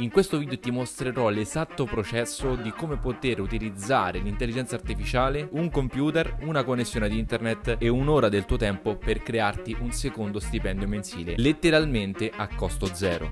In questo video ti mostrerò l'esatto processo di come poter utilizzare l'intelligenza artificiale, un computer, una connessione ad internet e un'ora del tuo tempo per crearti un secondo stipendio mensile, letteralmente a costo zero.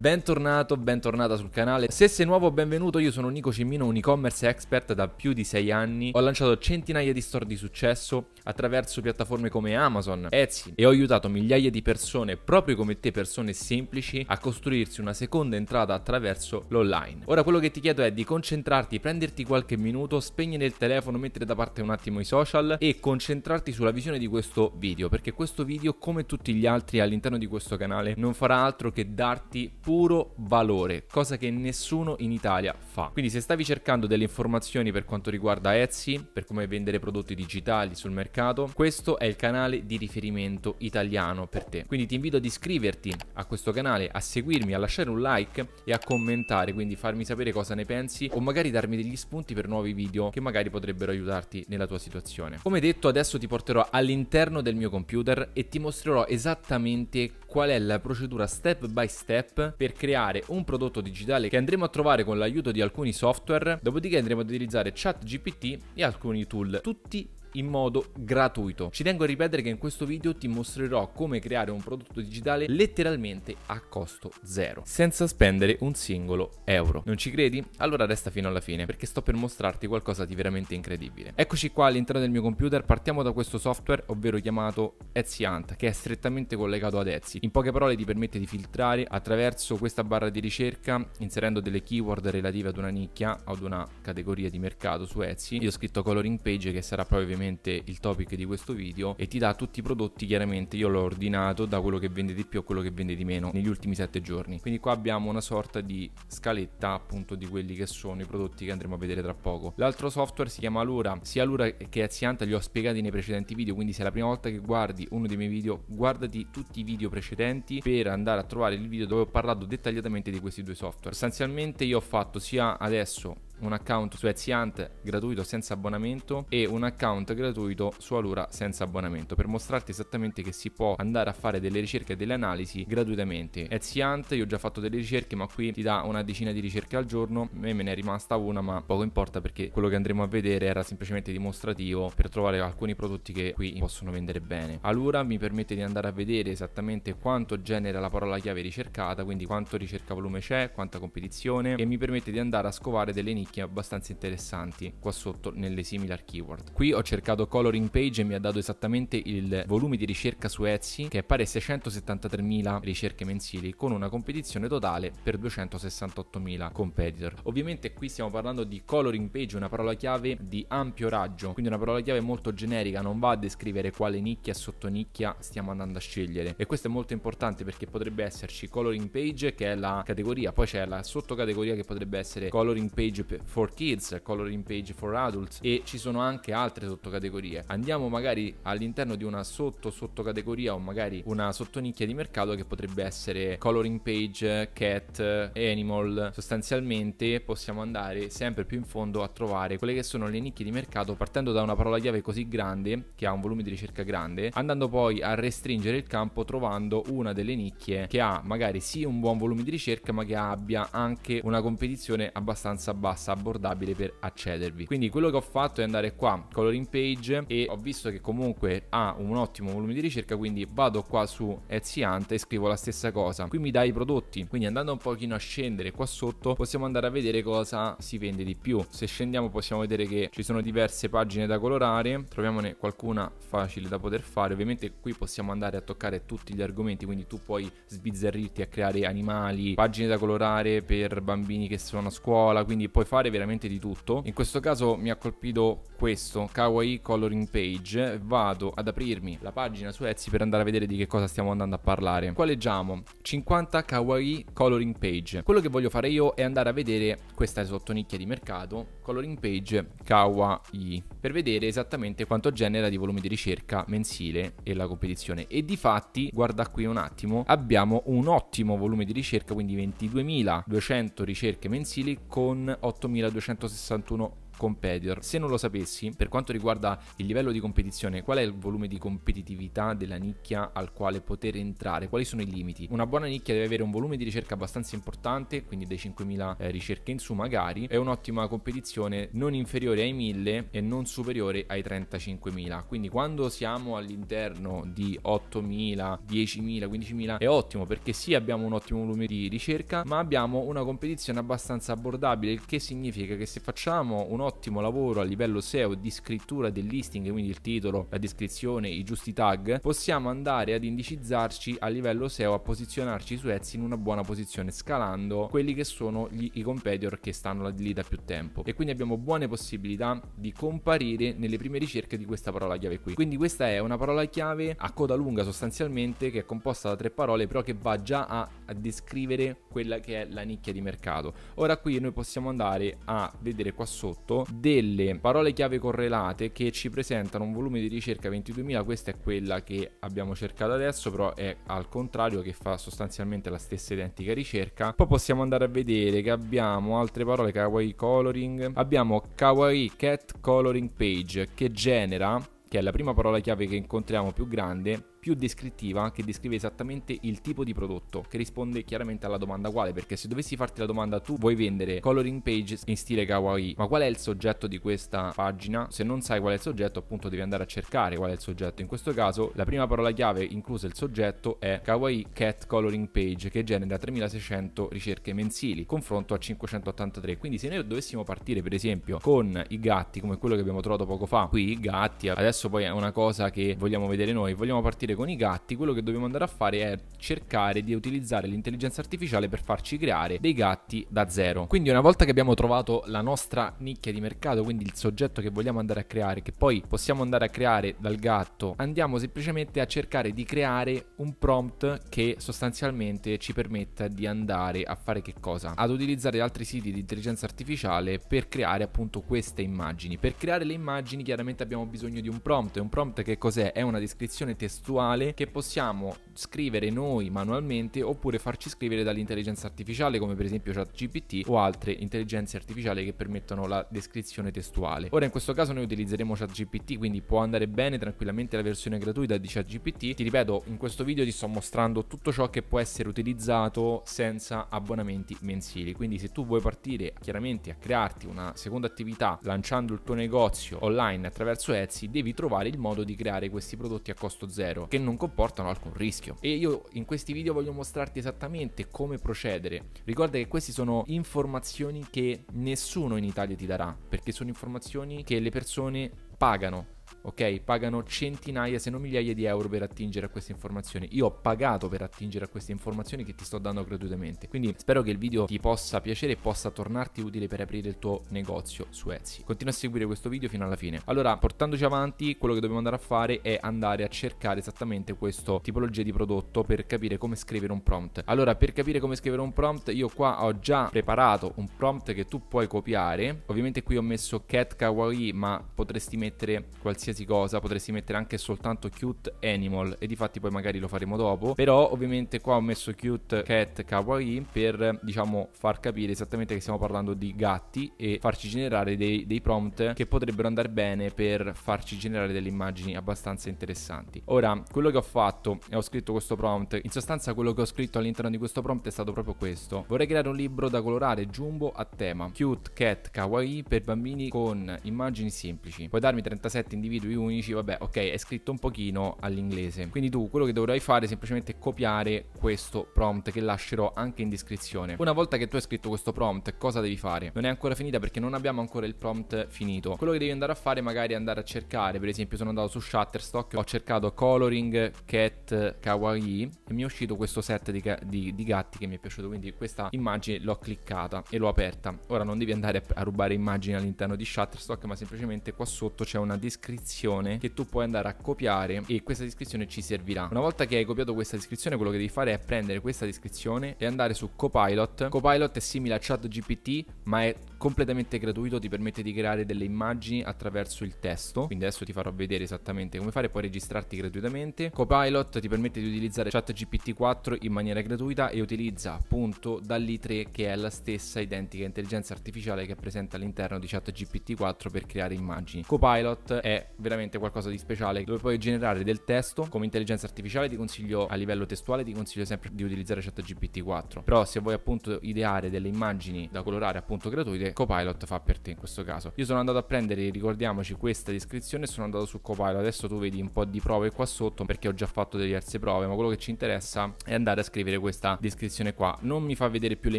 Bentornato, bentornata sul canale. Se sei nuovo, benvenuto. Io sono Nico Cimino, un e-commerce expert da più di 6 anni. Ho lanciato centinaia di store di successo attraverso piattaforme come Amazon, Etsy e ho aiutato migliaia di persone, proprio come te, persone semplici, a costruirsi una seconda entrata attraverso l'online. Ora quello che ti chiedo è di concentrarti, prenderti qualche minuto, spegnere il telefono, mettere da parte un attimo i social e concentrarti sulla visione di questo video, perché questo video, come tutti gli altri all'interno di questo canale, non farà altro che darti puro valore, cosa che nessuno in Italia fa. Quindi se stavi cercando delle informazioni per quanto riguarda Etsy, per come vendere prodotti digitali sul mercato, mercato, questo è il canale di riferimento italiano per te. Quindi ti invito ad iscriverti a questo canale, a seguirmi, a lasciare un like e a commentare, quindi farmi sapere cosa ne pensi o magari darmi degli spunti per nuovi video che magari potrebbero aiutarti nella tua situazione. Come detto, adesso ti porterò all'interno del mio computer e ti mostrerò esattamente qual è la procedura step by step per creare un prodotto digitale che andremo a trovare con l'aiuto di alcuni software, dopodiché andremo ad utilizzare ChatGPT e alcuni tool, tutti in modo gratuito. Ci tengo a ripetere che in questo video ti mostrerò come creare un prodotto digitale letteralmente a costo zero, senza spendere un singolo euro. Non ci credi? Allora resta fino alla fine perché sto per mostrarti qualcosa di veramente incredibile. Eccoci qua all'interno del mio computer, partiamo da questo software, ovvero chiamato Etsy Hunt, che è strettamente collegato ad Etsy. In poche parole ti permette di filtrare attraverso questa barra di ricerca, inserendo delle keyword relative ad una nicchia ad una categoria di mercato su Etsy. Io ho scritto coloring page che sarà poi ovviamente ovviamente il topic di questo video e ti dà tutti i prodotti chiaramente io l'ho ordinato da quello che vende di più a quello che vende di meno negli ultimi 7 giorni quindi qua abbiamo una sorta di scaletta appunto di quelli che sono i prodotti che andremo a vedere tra poco l'altro software si chiama Lura sia Lura che Azianta li ho spiegati nei precedenti video quindi se è la prima volta che guardi uno dei miei video guardati tutti i video precedenti per andare a trovare il video dove ho parlato dettagliatamente di questi due software sostanzialmente io ho fatto sia adesso un account su Etsy Eziant gratuito senza abbonamento e un account gratuito su Alura senza abbonamento per mostrarti esattamente che si può andare a fare delle ricerche e delle analisi gratuitamente. Etsy Eziant, io ho già fatto delle ricerche ma qui ti dà una decina di ricerche al giorno, a me me ne è rimasta una ma poco importa perché quello che andremo a vedere era semplicemente dimostrativo per trovare alcuni prodotti che qui possono vendere bene. Alura mi permette di andare a vedere esattamente quanto genera la parola chiave ricercata, quindi quanto ricerca volume c'è, quanta competizione e mi permette di andare a scovare delle nicchie nicchie abbastanza interessanti qua sotto nelle similar keyword. Qui ho cercato coloring page e mi ha dato esattamente il volume di ricerca su Etsy che è pari a 673.000 ricerche mensili con una competizione totale per 268.000 competitor. Ovviamente qui stiamo parlando di coloring page, una parola chiave di ampio raggio, quindi una parola chiave molto generica, non va a descrivere quale nicchia e nicchia stiamo andando a scegliere e questo è molto importante perché potrebbe esserci coloring page che è la categoria, poi c'è la sottocategoria che potrebbe essere coloring page for Kids, Coloring Page for Adults e ci sono anche altre sottocategorie. Andiamo magari all'interno di una sotto sottocategoria o magari una sottonicchia di mercato che potrebbe essere Coloring Page, Cat, Animal. Sostanzialmente possiamo andare sempre più in fondo a trovare quelle che sono le nicchie di mercato partendo da una parola chiave così grande che ha un volume di ricerca grande, andando poi a restringere il campo trovando una delle nicchie che ha magari sì un buon volume di ricerca ma che abbia anche una competizione abbastanza bassa abbastanza abbordabile per accedervi. Quindi quello che ho fatto è andare qua, coloring page, e ho visto che comunque ha un ottimo volume di ricerca, quindi vado qua su Etsy Hunt e scrivo la stessa cosa. Qui mi dà i prodotti, quindi andando un pochino a scendere qua sotto possiamo andare a vedere cosa si vende di più. Se scendiamo possiamo vedere che ci sono diverse pagine da colorare, troviamone qualcuna facile da poter fare. Ovviamente qui possiamo andare a toccare tutti gli argomenti, quindi tu puoi sbizzarrirti a creare animali, pagine da colorare per bambini che sono a scuola, quindi puoi fare fare veramente di tutto. In questo caso mi ha colpito questo, Kawaii Coloring Page. Vado ad aprirmi la pagina su Etsy per andare a vedere di che cosa stiamo andando a parlare. Qua leggiamo 50 Kawaii Coloring Page. Quello che voglio fare io è andare a vedere questa sottonicchia di mercato Coloring Page KWI per vedere esattamente quanto genera di volume di ricerca mensile e la competizione. E di fatti, guarda qui un attimo, abbiamo un ottimo volume di ricerca, quindi 22.200 ricerche mensili con 8.261 competitor. Se non lo sapessi, per quanto riguarda il livello di competizione, qual è il volume di competitività della nicchia al quale poter entrare? Quali sono i limiti? Una buona nicchia deve avere un volume di ricerca abbastanza importante, quindi dei 5.000 eh, ricerche in su magari, e un'ottima competizione non inferiore ai 1.000 e non superiore ai 35.000. Quindi quando siamo all'interno di 8.000, 10.000, 15.000 è ottimo perché sì abbiamo un ottimo volume di ricerca, ma abbiamo una competizione abbastanza abbordabile, il che significa che se facciamo un ottimo ottimo lavoro a livello SEO di scrittura del listing, quindi il titolo, la descrizione, i giusti tag, possiamo andare ad indicizzarci a livello SEO, a posizionarci su Etsy in una buona posizione, scalando quelli che sono gli, i competitor che stanno lì da più tempo. E quindi abbiamo buone possibilità di comparire nelle prime ricerche di questa parola chiave qui. Quindi questa è una parola chiave a coda lunga sostanzialmente che è composta da tre parole però che va già a, a descrivere quella che è la nicchia di mercato. Ora qui noi possiamo andare a vedere qua sotto delle parole chiave correlate che ci presentano un volume di ricerca 22.000, questa è quella che abbiamo cercato adesso, però è al contrario che fa sostanzialmente la stessa identica ricerca. Poi possiamo andare a vedere che abbiamo altre parole kawaii coloring, abbiamo kawaii cat coloring page che genera che è la prima parola chiave che incontriamo più grande più descrittiva che descrive esattamente il tipo di prodotto che risponde chiaramente alla domanda quale perché se dovessi farti la domanda tu vuoi vendere coloring page in stile kawaii ma qual è il soggetto di questa pagina se non sai qual è il soggetto appunto devi andare a cercare qual è il soggetto in questo caso la prima parola chiave inclusa il soggetto è kawaii cat coloring page che genera 3600 ricerche mensili confronto a 583 quindi se noi dovessimo partire per esempio con i gatti come quello che abbiamo trovato poco fa qui i gatti adesso poi è una cosa che vogliamo vedere noi vogliamo partire partire con i gatti, quello che dobbiamo andare a fare è cercare di utilizzare l'intelligenza artificiale per farci creare dei gatti da zero. Quindi una volta che abbiamo trovato la nostra nicchia di mercato, quindi il soggetto che vogliamo andare a creare, che poi possiamo andare a creare dal gatto, andiamo semplicemente a cercare di creare un prompt che sostanzialmente ci permetta di andare a fare che cosa? Ad utilizzare altri siti di intelligenza artificiale per creare appunto queste immagini. Per creare le immagini chiaramente abbiamo bisogno di un prompt, E un prompt che cos'è? È una descrizione testuale concettuale che possiamo scrivere noi manualmente oppure farci scrivere dall'intelligenza artificiale come per esempio ChatGPT o altre intelligenze artificiali che permettono la descrizione testuale. Ora in questo caso noi utilizzeremo ChatGPT, quindi può andare bene tranquillamente la versione gratuita di ChatGPT. Ti ripeto, in questo video ti sto mostrando tutto ciò che può essere utilizzato senza abbonamenti mensili. Quindi se tu vuoi partire chiaramente a crearti una seconda attività lanciando il tuo negozio online attraverso Etsy, devi trovare il modo di creare questi prodotti a costo zero che non comportano alcun rischio. E io in questi video voglio mostrarti esattamente come procedere. Ricorda che queste sono informazioni che nessuno in Italia ti darà, perché sono informazioni che le persone pagano ok? Pagano centinaia, se non migliaia di euro per attingere a queste informazioni. Io ho pagato per attingere a queste informazioni che ti sto dando gratuitamente. Quindi spero che il video ti possa piacere e possa tornarti utile per aprire il tuo negozio su Etsy. Continua a seguire questo video fino alla fine. Allora, portandoci avanti, quello che dobbiamo andare a fare è andare a cercare esattamente questo tipologia di prodotto per capire come scrivere un prompt. Allora, per capire come scrivere un prompt, io qua ho già preparato un prompt che tu puoi copiare. Ovviamente qui ho messo cat kawaii, ma potresti mettere qualsiasi qualsiasi cosa, potresti mettere anche soltanto cute animal e di fatti poi magari lo faremo dopo, però ovviamente qua ho messo cute cat kawaii per diciamo far capire esattamente che stiamo parlando di gatti e farci generare dei, dei prompt che potrebbero andare bene per farci generare delle immagini abbastanza interessanti. Ora, quello che ho fatto e ho scritto questo prompt, in sostanza quello che ho scritto all'interno di questo prompt è stato proprio questo. Vorrei creare un libro da colorare jumbo a tema, cute cat kawaii per bambini con immagini semplici. Puoi darmi 37 individui individui unici, vabbè, ok, è scritto un pochino all'inglese. Quindi tu quello che dovrai fare è semplicemente copiare questo prompt che lascerò anche in descrizione. Una volta che tu hai scritto questo prompt, cosa devi fare? Non è ancora finita perché non abbiamo ancora il prompt finito. Quello che devi andare a fare magari è andare a cercare, per esempio sono andato su Shutterstock, ho cercato coloring cat kawaii e mi è uscito questo set di, di, di gatti che mi è piaciuto, quindi questa immagine l'ho cliccata e l'ho aperta. Ora non devi andare a rubare immagini all'interno di Shutterstock, ma semplicemente qua sotto c'è una descrizione descrizione che tu puoi andare a copiare e questa descrizione ci servirà. Una volta che hai copiato questa descrizione, quello che devi fare è prendere questa descrizione e andare su Copilot. Copilot è simile a ChatGPT, ma è completamente gratuito, ti permette di creare delle immagini attraverso il testo. Quindi adesso ti farò vedere esattamente come fare, puoi registrarti gratuitamente. Copilot ti permette di utilizzare ChatGPT 4 in maniera gratuita e utilizza appunto Dalli3 che è la stessa identica intelligenza artificiale che è presente all'interno di ChatGPT 4 per creare immagini. Copilot è veramente qualcosa di speciale dove puoi generare del testo come intelligenza artificiale ti consiglio a livello testuale ti consiglio sempre di utilizzare ChatGPT 4 però se vuoi appunto ideare delle immagini da colorare appunto gratuite Copilot fa per te in questo caso io sono andato a prendere ricordiamoci questa descrizione sono andato su Copilot adesso tu vedi un po' di prove qua sotto perché ho già fatto diverse prove ma quello che ci interessa è andare a scrivere questa descrizione qua non mi fa vedere più le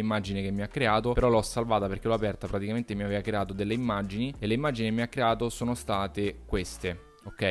immagini che mi ha creato però l'ho salvata perché l'ho aperta praticamente mi aveva creato delle immagini e le immagini che mi ha creato sono state queste queste, ok?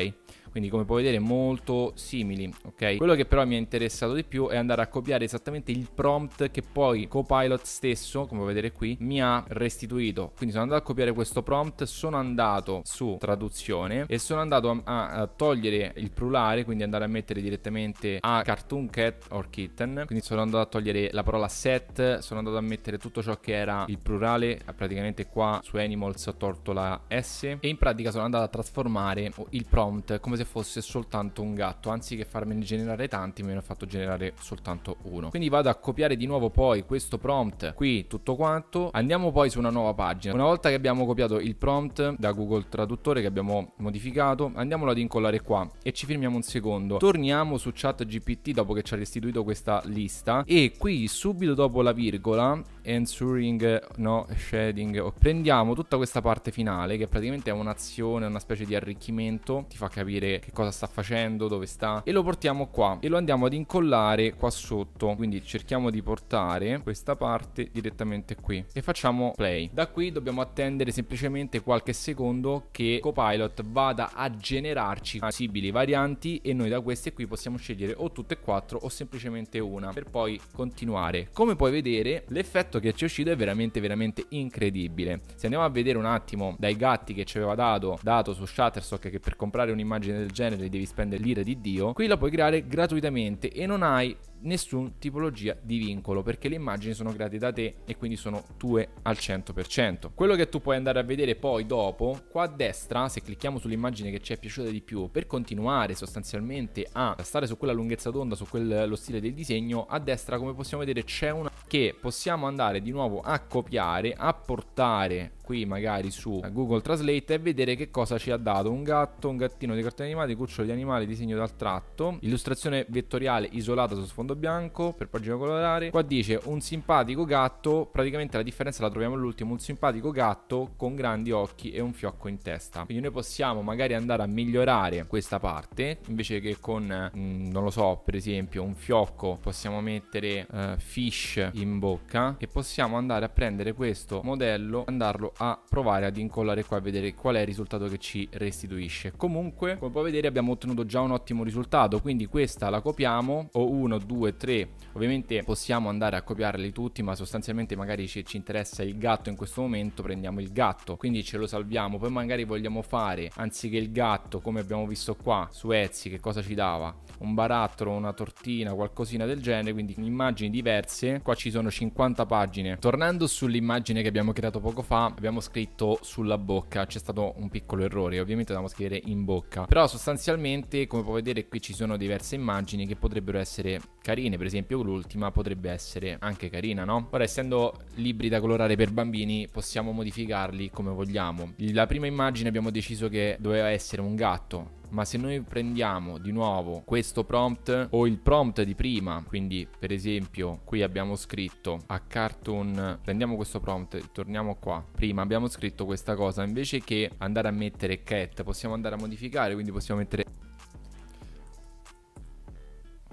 quindi come puoi vedere molto simili ok quello che però mi è interessato di più è andare a copiare esattamente il prompt che poi Copilot stesso come puoi vedere qui mi ha restituito quindi sono andato a copiare questo prompt sono andato su traduzione e sono andato a, a togliere il plurale quindi andare a mettere direttamente a cartoon cat or kitten quindi sono andato a togliere la parola set sono andato a mettere tutto ciò che era il plurale eh, praticamente qua su animals ho tolto la s e in pratica sono andato a trasformare il prompt come se fosse soltanto un gatto, anziché farmene generare tanti me ne ho fatto generare soltanto uno. Quindi vado a copiare di nuovo poi questo prompt qui tutto quanto, andiamo poi su una nuova pagina. Una volta che abbiamo copiato il prompt da Google Traduttore che abbiamo modificato, andiamolo ad incollare qua e ci fermiamo un secondo. Torniamo su chat gpt dopo che ci ha restituito questa lista e qui subito dopo la virgola ensuring no shading. Prendiamo tutta questa parte finale che praticamente è un'azione, una specie di arricchimento, ti fa capire che cosa sta facendo, dove sta e lo portiamo qua e lo andiamo ad incollare qua sotto. Quindi cerchiamo di portare questa parte direttamente qui e facciamo play. Da qui dobbiamo attendere semplicemente qualche secondo che Copilot vada a generarci possibili varianti e noi da queste qui possiamo scegliere o tutte e quattro o semplicemente una per poi continuare. Come puoi vedere, l'effetto prodotto che ci è uscito è veramente veramente incredibile. Se andiamo a vedere un attimo dai gatti che ci aveva dato, dato su Shutterstock che per comprare un'immagine del genere devi spendere l'ira di Dio, qui la puoi creare gratuitamente e non hai nessun tipologia di vincolo perché le immagini sono create da te e quindi sono tue al 100%. Quello che tu puoi andare a vedere poi dopo, qua a destra, se clicchiamo sull'immagine che ci è piaciuta di più, per continuare sostanzialmente a stare su quella lunghezza d'onda, su quello stile del disegno, a destra come possiamo vedere c'è una che possiamo andare andare di nuovo a copiare, a portare qui magari su Google Translate e vedere che cosa ci ha dato un gatto, un gattino di cartoni animati, cucciolo di animali, disegno dal tratto, illustrazione vettoriale isolata su sfondo bianco per pagina colorare. Qua dice un simpatico gatto, praticamente la differenza la troviamo all'ultimo, un simpatico gatto con grandi occhi e un fiocco in testa. Quindi noi possiamo magari andare a migliorare questa parte, invece che con, mm, non lo so, per esempio un fiocco possiamo mettere uh, fish in bocca e possiamo andare a prendere questo modello, andarlo a provare ad incollare qua e vedere qual è il risultato che ci restituisce. Comunque, come puoi vedere, abbiamo ottenuto già un ottimo risultato, quindi questa la copiamo, o 1, 2, 3, ovviamente possiamo andare a copiarli tutti, ma sostanzialmente magari ci, ci interessa il gatto in questo momento, prendiamo il gatto, quindi ce lo salviamo, poi magari vogliamo fare, anziché il gatto, come abbiamo visto qua su Etsy, che cosa ci dava? Un barattolo, una tortina, qualcosina del genere, quindi immagini diverse, qua ci sono 50 pagine. Tornando sull'immagine che abbiamo creato poco fa, abbiamo abbiamo scritto sulla bocca, c'è stato un piccolo errore, ovviamente dobbiamo scrivere in bocca, però sostanzialmente come puoi vedere qui ci sono diverse immagini che potrebbero essere carine, per esempio l'ultima potrebbe essere anche carina, no? Ora essendo libri da colorare per bambini possiamo modificarli come vogliamo. La prima immagine abbiamo deciso che doveva essere un gatto, ma se noi prendiamo di nuovo questo prompt o il prompt di prima, quindi per esempio qui abbiamo scritto a cartoon, prendiamo questo prompt, torniamo qua, prima abbiamo scritto questa cosa, invece che andare a mettere cat possiamo andare a modificare, quindi possiamo mettere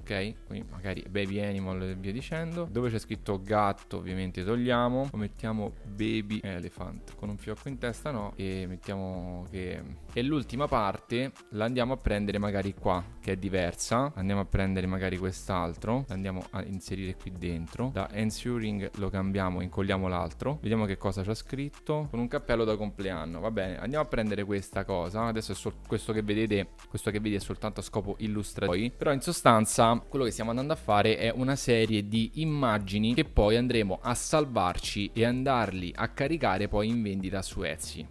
ok? Quindi magari baby animal e via dicendo. Dove c'è scritto gatto ovviamente togliamo, lo mettiamo baby elephant con un fiocco in testa no e mettiamo che... E l'ultima parte la andiamo a prendere magari qua che è diversa, andiamo a prendere magari quest'altro, andiamo a inserire qui dentro, da ensuring lo cambiamo, incolliamo l'altro, vediamo che cosa c'è scritto, con un cappello da compleanno, va bene, andiamo a prendere questa cosa, adesso è questo che vedete, questo che vedi è soltanto a scopo illustrativo, però in sostanza quello che stiamo andando a fare è una serie di immagini che poi andremo a salvarci e andarli a caricare poi in vendita su Etsy.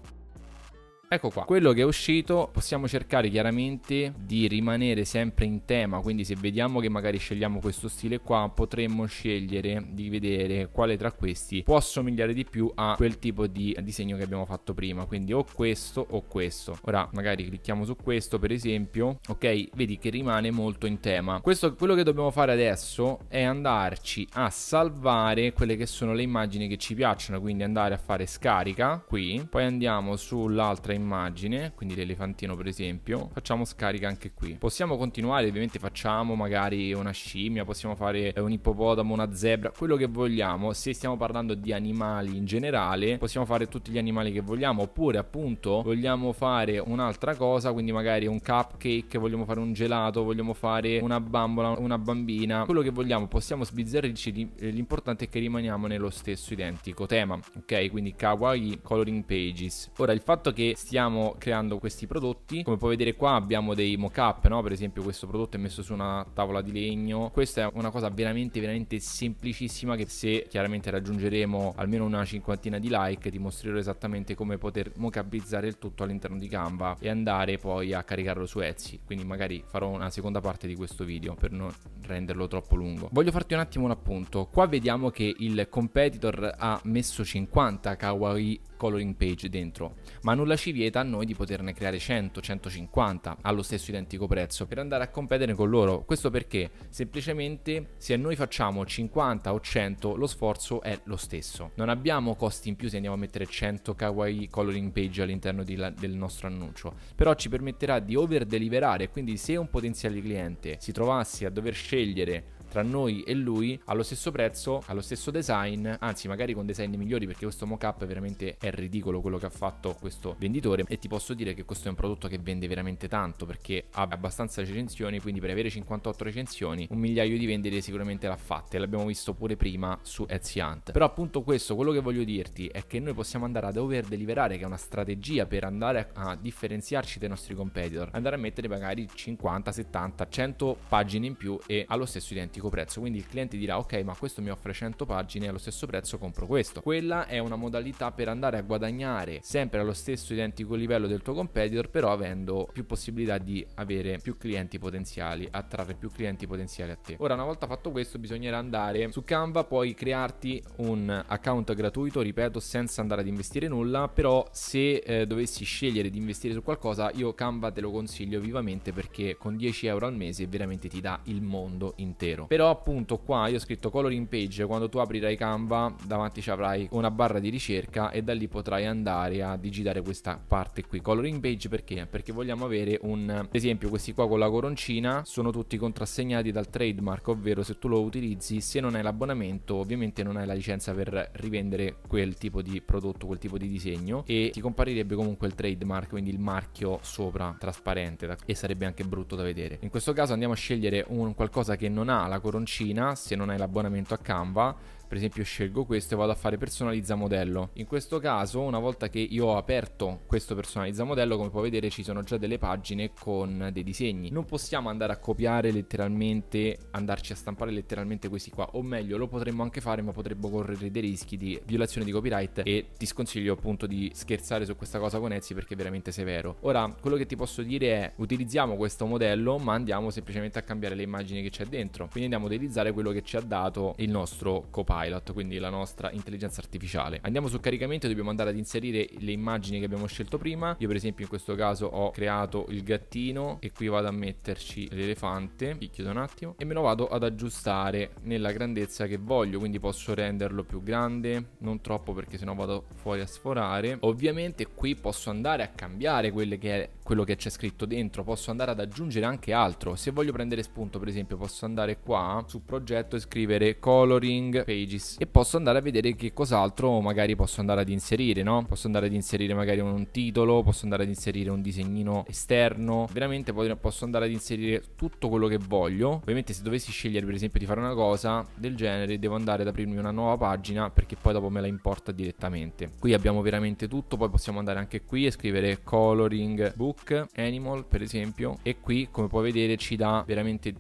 Ecco qua, quello che è uscito possiamo cercare chiaramente di rimanere sempre in tema, quindi se vediamo che magari scegliamo questo stile qua potremmo scegliere di vedere quale tra questi può assomigliare di più a quel tipo di disegno che abbiamo fatto prima, quindi o questo o questo. Ora magari clicchiamo su questo per esempio, ok vedi che rimane molto in tema. Questo, quello che dobbiamo fare adesso è andarci a salvare quelle che sono le immagini che ci piacciono, quindi andare a fare scarica qui, poi andiamo sull'altra immagine immagine, quindi l'elefantino per esempio, facciamo scarica anche qui. Possiamo continuare, ovviamente facciamo magari una scimmia, possiamo fare un ippopotamo, una zebra, quello che vogliamo. Se stiamo parlando di animali in generale, possiamo fare tutti gli animali che vogliamo, oppure appunto vogliamo fare un'altra cosa, quindi magari un cupcake, vogliamo fare un gelato, vogliamo fare una bambola, una bambina, quello che vogliamo, possiamo sbizzarrirci, eh, l'importante è che rimaniamo nello stesso identico tema, ok? Quindi kawaii coloring pages. Ora il fatto che stiamo creando questi prodotti. Come puoi vedere qua abbiamo dei mock-up, no? per esempio questo prodotto è messo su una tavola di legno. Questa è una cosa veramente, veramente semplicissima che se chiaramente raggiungeremo almeno una cinquantina di like ti mostrerò esattamente come poter mockupizzare il tutto all'interno di Canva e andare poi a caricarlo su Etsy. Quindi magari farò una seconda parte di questo video per non renderlo troppo lungo. Voglio farti un attimo un appunto. Qua vediamo che il competitor ha messo 50 kawaii coloring page dentro, ma nulla ci vieta a noi di poterne creare 100, 150 allo stesso identico prezzo per andare a competere con loro. Questo perché semplicemente se noi facciamo 50 o 100 lo sforzo è lo stesso. Non abbiamo costi in più se andiamo a mettere 100 kawaii coloring page all'interno la, del nostro annuncio, però ci permetterà di over deliverare, quindi se un potenziale cliente si trovasse a dover scegliere tra noi e lui allo stesso prezzo, allo stesso design, anzi magari con design migliori perché questo mock-up veramente è ridicolo quello che ha fatto questo venditore e ti posso dire che questo è un prodotto che vende veramente tanto perché ha abbastanza recensioni, quindi per avere 58 recensioni un migliaio di vendite sicuramente l'ha fatta e l'abbiamo visto pure prima su Etsy Hunt. Però appunto questo, quello che voglio dirti è che noi possiamo andare ad over deliverare che è una strategia per andare a differenziarci dai nostri competitor, andare a mettere magari 50, 70, 100 pagine in più e allo stesso identico unico prezzo, quindi il cliente dirà ok ma questo mi offre 100 pagine allo stesso prezzo compro questo. Quella è una modalità per andare a guadagnare sempre allo stesso identico livello del tuo competitor però avendo più possibilità di avere più clienti potenziali, attrarre più clienti potenziali a te. Ora una volta fatto questo bisognerà andare su Canva, puoi crearti un account gratuito, ripeto, senza andare ad investire nulla, però se eh, dovessi scegliere di investire su qualcosa, io Canva te lo consiglio vivamente perché con 10 euro al mese veramente ti dà il mondo intero. Però appunto qua io ho scritto color in page, quando tu aprirai Canva davanti ci avrai una barra di ricerca e da lì potrai andare a digitare questa parte qui. coloring page perché? Perché vogliamo avere un, ad esempio questi qua con la coroncina sono tutti contrassegnati dal trademark, ovvero se tu lo utilizzi, se non hai l'abbonamento ovviamente non hai la licenza per rivendere quel tipo di prodotto, quel tipo di disegno e ti comparirebbe comunque il trademark, quindi il marchio sopra trasparente e sarebbe anche brutto da vedere. In questo caso andiamo a scegliere un qualcosa che non ha la la coroncina se non hai l'abbonamento a Canva per esempio scelgo questo e vado a fare personalizza modello. In questo caso, una volta che io ho aperto questo personalizza modello, come puoi vedere ci sono già delle pagine con dei disegni. Non possiamo andare a copiare letteralmente, andarci a stampare letteralmente questi qua, o meglio lo potremmo anche fare ma potrebbe correre dei rischi di violazione di copyright e ti sconsiglio appunto di scherzare su questa cosa con Etsy perché è veramente severo. Ora, quello che ti posso dire è utilizziamo questo modello ma andiamo semplicemente a cambiare le immagini che c'è dentro, quindi andiamo a utilizzare quello che ci ha dato il nostro copyright Copilot, quindi la nostra intelligenza artificiale. Andiamo sul caricamento e dobbiamo andare ad inserire le immagini che abbiamo scelto prima. Io per esempio in questo caso ho creato il gattino e qui vado a metterci l'elefante, vi chiudo un attimo, e me lo vado ad aggiustare nella grandezza che voglio, quindi posso renderlo più grande, non troppo perché sennò vado fuori a sforare. Ovviamente qui posso andare a cambiare quelle che è quello che c'è scritto dentro, posso andare ad aggiungere anche altro. Se voglio prendere spunto, per esempio, posso andare qua su progetto e scrivere coloring pages e posso andare a vedere che cos'altro magari posso andare ad inserire, no? Posso andare ad inserire magari un titolo, posso andare ad inserire un disegnino esterno, veramente posso andare ad inserire tutto quello che voglio. Ovviamente se dovessi scegliere per esempio di fare una cosa del genere, devo andare ad aprirmi una nuova pagina perché poi dopo me la importa direttamente. Qui abbiamo veramente tutto, poi possiamo andare anche qui e scrivere coloring book Facebook, Animal per esempio e qui come puoi vedere ci dà veramente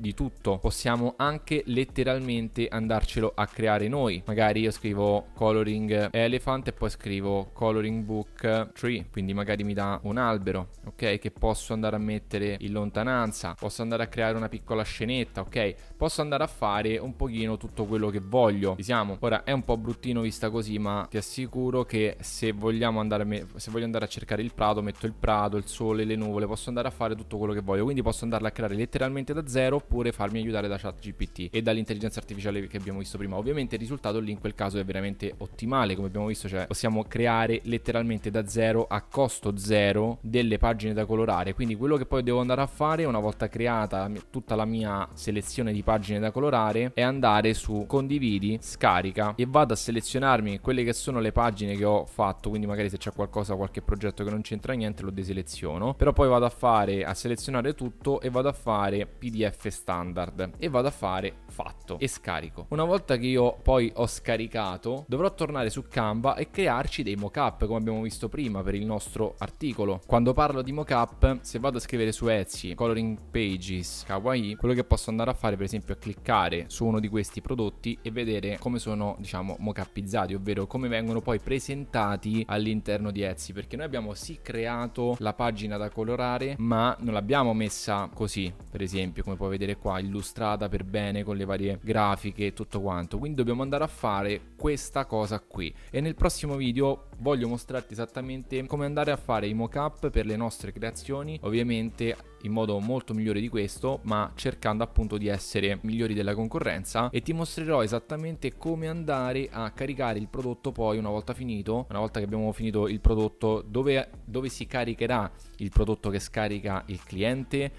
di tutto, possiamo anche letteralmente andarcelo a creare noi. Magari io scrivo coloring elephant e poi scrivo coloring book tree, quindi magari mi dà un albero, ok? Che posso andare a mettere in lontananza, posso andare a creare una piccola scenetta, ok? Posso andare a fare un pochino tutto quello che voglio. Ci siamo. Ora è un po' bruttino vista così, ma ti assicuro che se vogliamo andare a, me- se voglio andare a cercare il prato, metto il prato, il sole, le nuvole, posso andare a fare tutto quello che voglio. Quindi posso andarla a creare letteralmente da zero oppure farmi aiutare da ChatGPT e dall'intelligenza artificiale che abbiamo visto prima. Ovviamente il risultato lì in quel caso è veramente ottimale, come abbiamo visto, cioè possiamo creare letteralmente da zero a costo zero delle pagine da colorare. Quindi quello che poi devo andare a fare una volta creata tutta la mia selezione di pagine da colorare è andare su condividi, scarica e vado a selezionarmi quelle che sono le pagine che ho fatto, quindi magari se c'è qualcosa, qualche progetto che non c'entra niente lo deseleziono, però poi vado a fare a selezionare tutto e vado a fare PDF classe standard e vado a fare fatto e scarico. Una volta che io poi ho scaricato dovrò tornare su Canva e crearci dei mockup come abbiamo visto prima per il nostro articolo. Quando parlo di mockup se vado a scrivere su Etsy coloring pages kawaii quello che posso andare a fare per esempio è cliccare su uno di questi prodotti e vedere come sono diciamo mockupizzati ovvero come vengono poi presentati all'interno di Etsy perché noi abbiamo sì creato la pagina da colorare ma non l'abbiamo messa così per esempio come puoi vedere vedere qua illustrata per bene con le varie grafiche e tutto quanto quindi dobbiamo andare a fare questa cosa qui e nel prossimo video voglio mostrarti esattamente come andare a fare i mockup per le nostre creazioni ovviamente in modo molto migliore di questo ma cercando appunto di essere migliori della concorrenza e ti mostrerò esattamente come andare a caricare il prodotto poi una volta finito una volta che abbiamo finito il prodotto dove, dove si caricherà il prodotto che scarica il cliente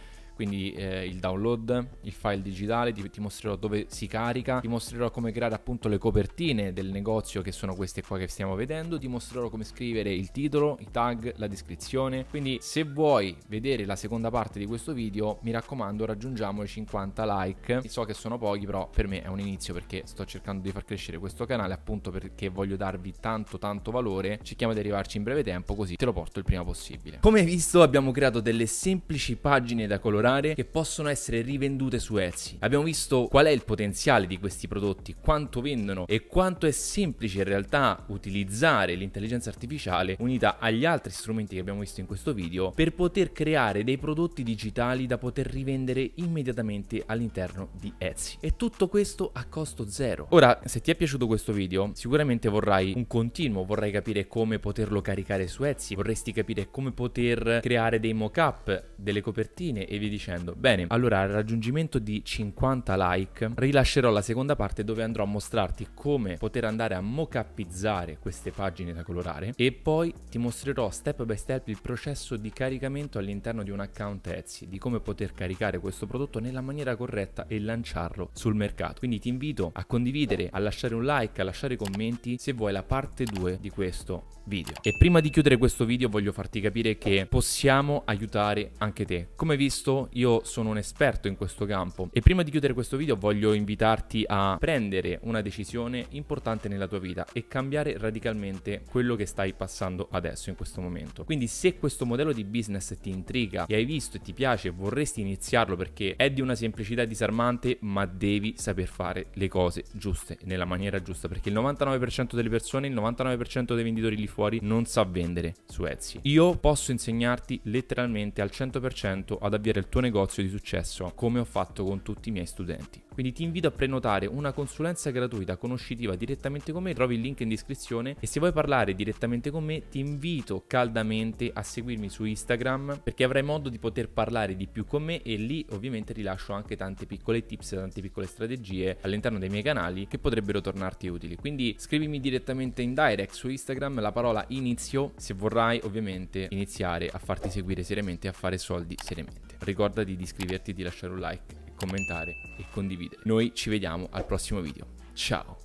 quindi eh, il download, il file digitale, ti, ti, mostrerò dove si carica, ti mostrerò come creare appunto le copertine del negozio che sono queste qua che stiamo vedendo, ti mostrerò come scrivere il titolo, i tag, la descrizione, quindi se vuoi vedere la seconda parte di questo video mi raccomando raggiungiamo i 50 like, so che sono pochi però per me è un inizio perché sto cercando di far crescere questo canale appunto perché voglio darvi tanto tanto valore, cerchiamo di arrivarci in breve tempo così te lo porto il prima possibile. Come visto abbiamo creato delle semplici pagine da colorare lavorare che possono essere rivendute su Etsy. Abbiamo visto qual è il potenziale di questi prodotti, quanto vendono e quanto è semplice in realtà utilizzare l'intelligenza artificiale unita agli altri strumenti che abbiamo visto in questo video per poter creare dei prodotti digitali da poter rivendere immediatamente all'interno di Etsy. E tutto questo a costo zero. Ora, se ti è piaciuto questo video, sicuramente vorrai un continuo, vorrai capire come poterlo caricare su Etsy, vorresti capire come poter creare dei mock-up, delle copertine e via dicendo dicendo. Bene, allora al raggiungimento di 50 like rilascerò la seconda parte dove andrò a mostrarti come poter andare a mockupizzare queste pagine da colorare e poi ti mostrerò step by step il processo di caricamento all'interno di un account Etsy, di come poter caricare questo prodotto nella maniera corretta e lanciarlo sul mercato. Quindi ti invito a condividere, a lasciare un like, a lasciare commenti se vuoi la parte 2 di questo video. E prima di chiudere questo video voglio farti capire che possiamo aiutare anche te. Come visto io sono un esperto in questo campo e prima di chiudere questo video voglio invitarti a prendere una decisione importante nella tua vita e cambiare radicalmente quello che stai passando adesso in questo momento. Quindi se questo modello di business ti intriga e hai visto e ti piace e vorresti iniziarlo perché è di una semplicità disarmante, ma devi saper fare le cose giuste nella maniera giusta perché il 99% delle persone, il 99% dei venditori lì fuori non sa vendere su Etsy. Io posso insegnarti letteralmente al 100% ad avviare il tuo negozio di successo, come ho fatto con tutti i miei studenti. Quindi ti invito a prenotare una consulenza gratuita conoscitiva direttamente con me, trovi il link in descrizione e se vuoi parlare direttamente con me ti invito caldamente a seguirmi su Instagram perché avrai modo di poter parlare di più con me e lì ovviamente rilascio anche tante piccole tips, tante piccole strategie all'interno dei miei canali che potrebbero tornarti utili. Quindi scrivimi direttamente in direct su Instagram la parola inizio se vorrai ovviamente iniziare a farti seguire seriamente e a fare soldi seriamente. Ricordati di iscriverti e di lasciare un like commentare e condividere. Noi ci vediamo al prossimo video. Ciao!